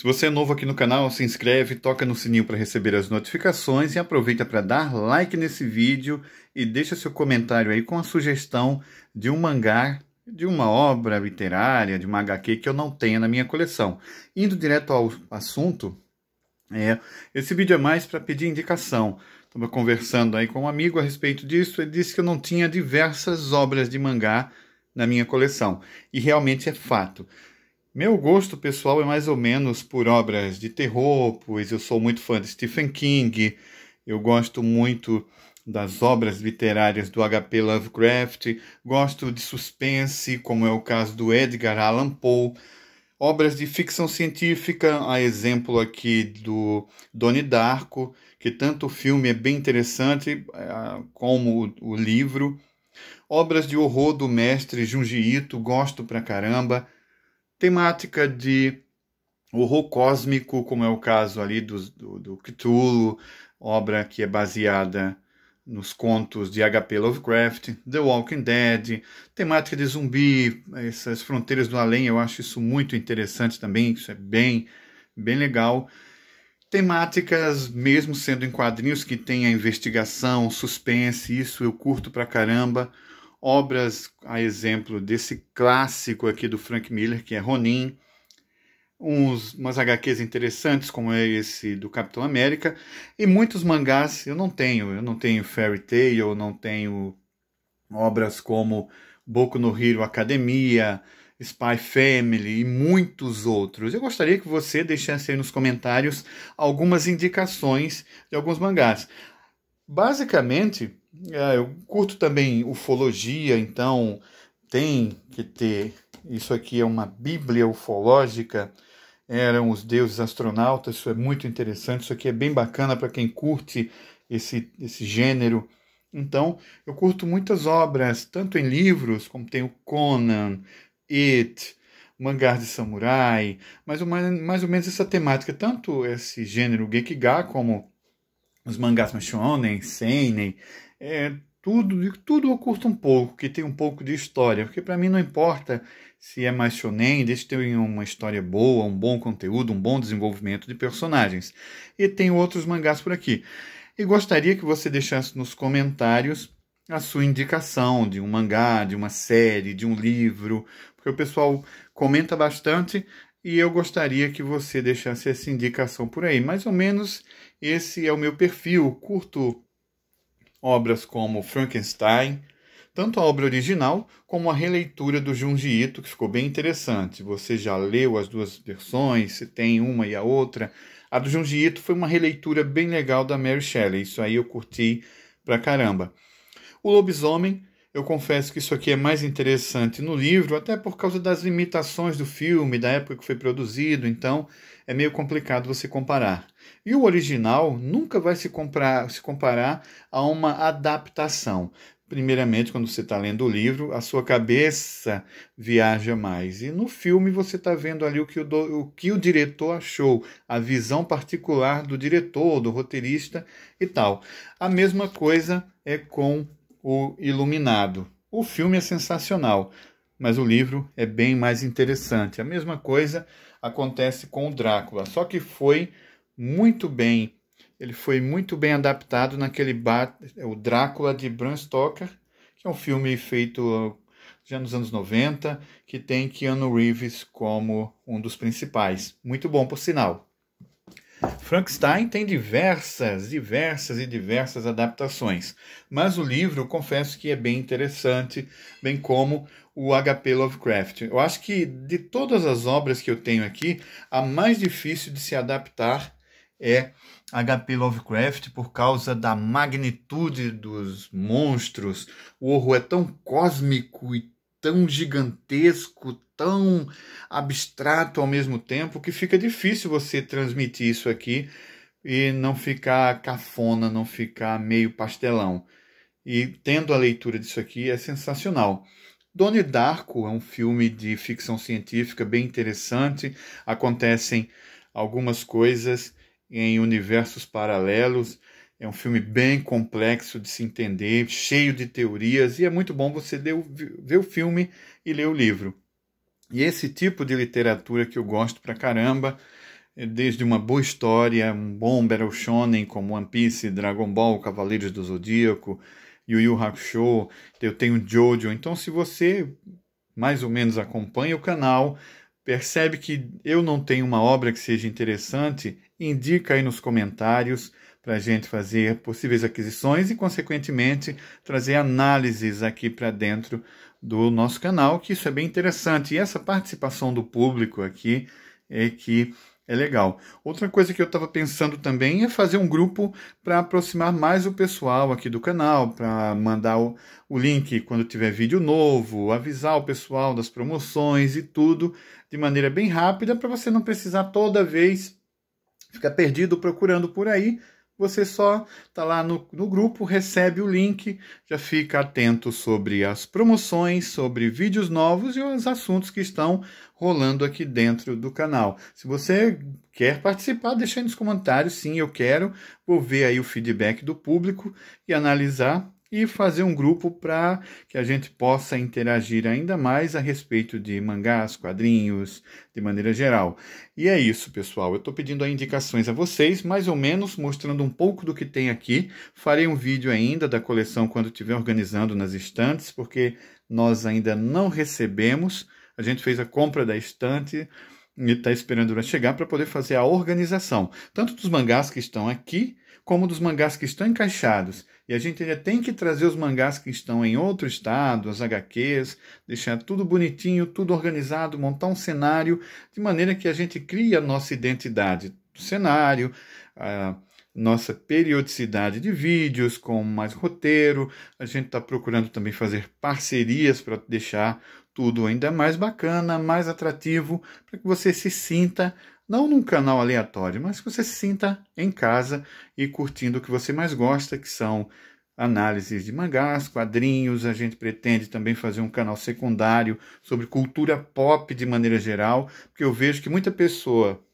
Se você é novo aqui no canal, se inscreve, toca no sininho para receber as notificações e aproveita para dar like nesse vídeo e deixa seu comentário aí com a sugestão de um mangá, de uma obra literária, de uma HQ que eu não tenha na minha coleção. Indo direto ao assunto, é, esse vídeo é mais para pedir indicação. Estava conversando aí com um amigo a respeito disso, ele disse que eu não tinha diversas obras de mangá na minha coleção. E realmente é fato. Meu gosto pessoal é mais ou menos por obras de terror, pois eu sou muito fã de Stephen King, eu gosto muito das obras literárias do H.P. Lovecraft, gosto de suspense, como é o caso do Edgar Allan Poe, obras de ficção científica, a exemplo aqui do Doni Darko, que tanto o filme é bem interessante é, como o livro. Obras de horror do mestre Junji Ito, gosto pra caramba temática de horror cósmico, como é o caso ali do, do, do Cthulhu, obra que é baseada nos contos de H.P. Lovecraft, The Walking Dead, temática de zumbi, essas fronteiras do além, eu acho isso muito interessante também, isso é bem, bem legal. Temáticas, mesmo sendo em quadrinhos, que tem a investigação, suspense, isso eu curto pra caramba obras a exemplo desse clássico aqui do Frank Miller, que é Ronin, uns, umas HQs interessantes, como é esse do Capitão América, e muitos mangás eu não tenho. Eu não tenho Fairy Tail, eu não tenho obras como Boku no Hero Academia, Spy Family e muitos outros. Eu gostaria que você deixasse aí nos comentários algumas indicações de alguns mangás. Basicamente, é, eu curto também ufologia, então tem que ter. Isso aqui é uma bíblia ufológica. Eram os deuses astronautas, isso é muito interessante. Isso aqui é bem bacana para quem curte esse, esse gênero. Então, eu curto muitas obras, tanto em livros, como tem o Conan, It, Mangás de Samurai, mais ou, mais, mais ou menos essa temática, tanto esse gênero Gekiga como os mangás Shonen, Seinen, é, tudo, tudo eu curto um pouco, que tem um pouco de história, porque para mim não importa se é mais shonen, desde que tenha uma história boa, um bom conteúdo, um bom desenvolvimento de personagens. E tem outros mangás por aqui. E gostaria que você deixasse nos comentários a sua indicação de um mangá, de uma série, de um livro, porque o pessoal comenta bastante e eu gostaria que você deixasse essa indicação por aí. Mais ou menos esse é o meu perfil, curto obras como Frankenstein, tanto a obra original como a releitura do Junji Ito, que ficou bem interessante. Você já leu as duas versões, se tem uma e a outra. A do Junji Ito foi uma releitura bem legal da Mary Shelley, isso aí eu curti pra caramba. O Lobisomem eu confesso que isso aqui é mais interessante no livro, até por causa das limitações do filme, da época que foi produzido, então é meio complicado você comparar. E o original nunca vai se, comprar, se comparar a uma adaptação. Primeiramente, quando você está lendo o livro, a sua cabeça viaja mais. E no filme você está vendo ali o que o, do, o que o diretor achou, a visão particular do diretor, do roteirista e tal. A mesma coisa é com o Iluminado. O filme é sensacional, mas o livro é bem mais interessante. A mesma coisa acontece com o Drácula, só que foi muito bem, ele foi muito bem adaptado naquele bar, o Drácula de Bram Stoker, que é um filme feito já nos anos 90, que tem Keanu Reeves como um dos principais. Muito bom, por sinal. Frankenstein tem diversas, diversas e diversas adaptações, mas o livro, confesso que é bem interessante, bem como o HP Lovecraft. Eu acho que de todas as obras que eu tenho aqui, a mais difícil de se adaptar é HP Lovecraft por causa da magnitude dos monstros. O horror é tão cósmico e tão gigantesco, tão abstrato ao mesmo tempo que fica difícil você transmitir isso aqui e não ficar cafona, não ficar meio pastelão. E tendo a leitura disso aqui é sensacional. Doni Darko é um filme de ficção científica bem interessante. Acontecem algumas coisas em universos paralelos. É um filme bem complexo de se entender, cheio de teorias, e é muito bom você ver o filme e ler o livro. E esse tipo de literatura que eu gosto pra caramba, é desde uma boa história, um bom Battle Shonen como One Piece, Dragon Ball, Cavaleiros do Zodíaco, Yu Yu Hakusho, eu tenho Jojo. Então, se você mais ou menos acompanha o canal, percebe que eu não tenho uma obra que seja interessante, indica aí nos comentários para a gente fazer possíveis aquisições e, consequentemente, trazer análises aqui para dentro do nosso canal, que isso é bem interessante. E essa participação do público aqui é que é legal. Outra coisa que eu estava pensando também é fazer um grupo para aproximar mais o pessoal aqui do canal, para mandar o, o, link quando tiver vídeo novo, avisar o pessoal das promoções e tudo de maneira bem rápida para você não precisar toda vez ficar perdido procurando por aí. Você só está lá no, no grupo, recebe o link, já fica atento sobre as promoções, sobre vídeos novos e os assuntos que estão rolando aqui dentro do canal. Se você quer participar, deixa aí nos comentários, sim, eu quero. Vou ver aí o feedback do público e analisar e fazer um grupo para que a gente possa interagir ainda mais a respeito de mangás, quadrinhos, de maneira geral. E é isso, pessoal. Eu estou pedindo indicações a vocês, mais ou menos mostrando um pouco do que tem aqui. Farei um vídeo ainda da coleção quando estiver organizando nas estantes, porque nós ainda não recebemos. A gente fez a compra da estante e está esperando ela chegar para poder fazer a organização, tanto dos mangás que estão aqui, como dos mangás que estão encaixados. E a gente ainda tem que trazer os mangás que estão em outro estado, as HQs, deixar tudo bonitinho, tudo organizado, montar um cenário de maneira que a gente crie a nossa identidade do cenário, a nossa periodicidade de vídeos com mais roteiro. A gente está procurando também fazer parcerias para deixar tudo ainda mais bacana, mais atrativo, para que você se sinta não num canal aleatório, mas que você se sinta em casa e curtindo o que você mais gosta, que são análises de mangás, quadrinhos. A gente pretende também fazer um canal secundário sobre cultura pop de maneira geral, porque eu vejo que muita pessoa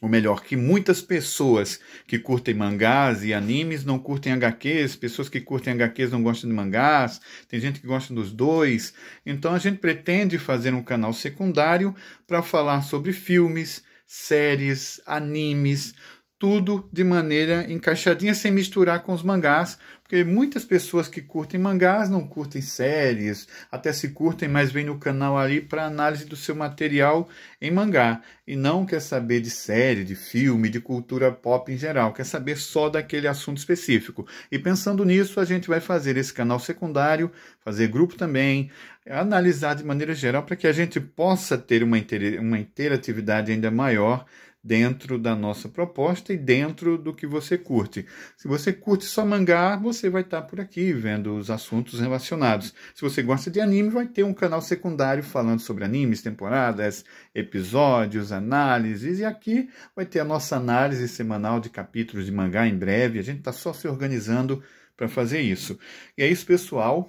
ou melhor, que muitas pessoas que curtem mangás e animes não curtem HQs, pessoas que curtem HQs não gostam de mangás, tem gente que gosta dos dois. Então a gente pretende fazer um canal secundário para falar sobre filmes, séries, animes, tudo de maneira encaixadinha, sem misturar com os mangás, porque muitas pessoas que curtem mangás não curtem séries, até se curtem, mas vêm no canal ali para análise do seu material em mangá e não quer saber de série, de filme, de cultura pop em geral, quer saber só daquele assunto específico. E pensando nisso, a gente vai fazer esse canal secundário, fazer grupo também, analisar de maneira geral para que a gente possa ter uma, inter... uma interatividade ainda maior dentro da nossa proposta e dentro do que você curte. Se você curte só mangá, você vai estar tá por aqui vendo os assuntos relacionados. Se você gosta de anime, vai ter um canal secundário falando sobre animes, temporadas, episódios, análises. E aqui vai ter a nossa análise semanal de capítulos de mangá em breve. A gente está só se organizando para fazer isso. E é isso, pessoal.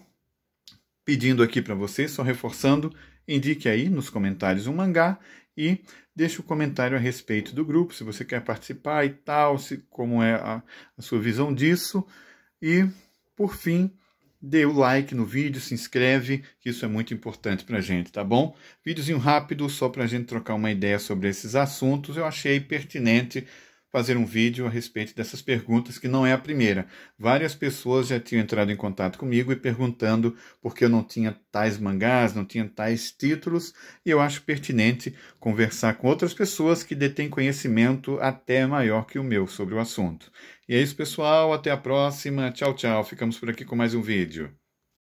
Pedindo aqui para vocês, só reforçando, indique aí nos comentários um mangá e Deixe o um comentário a respeito do grupo, se você quer participar e tal, se, como é a, a sua visão disso. E, por fim, dê o like no vídeo, se inscreve, que isso é muito importante para a gente, tá bom? Vídeozinho rápido, só para a gente trocar uma ideia sobre esses assuntos, eu achei pertinente fazer um vídeo a respeito dessas perguntas, que não é a primeira. Várias pessoas já tinham entrado em contato comigo e perguntando por que eu não tinha tais mangás, não tinha tais títulos, e eu acho pertinente conversar com outras pessoas que detêm conhecimento até maior que o meu sobre o assunto. E é isso, pessoal. Até a próxima. Tchau, tchau. Ficamos por aqui com mais um vídeo.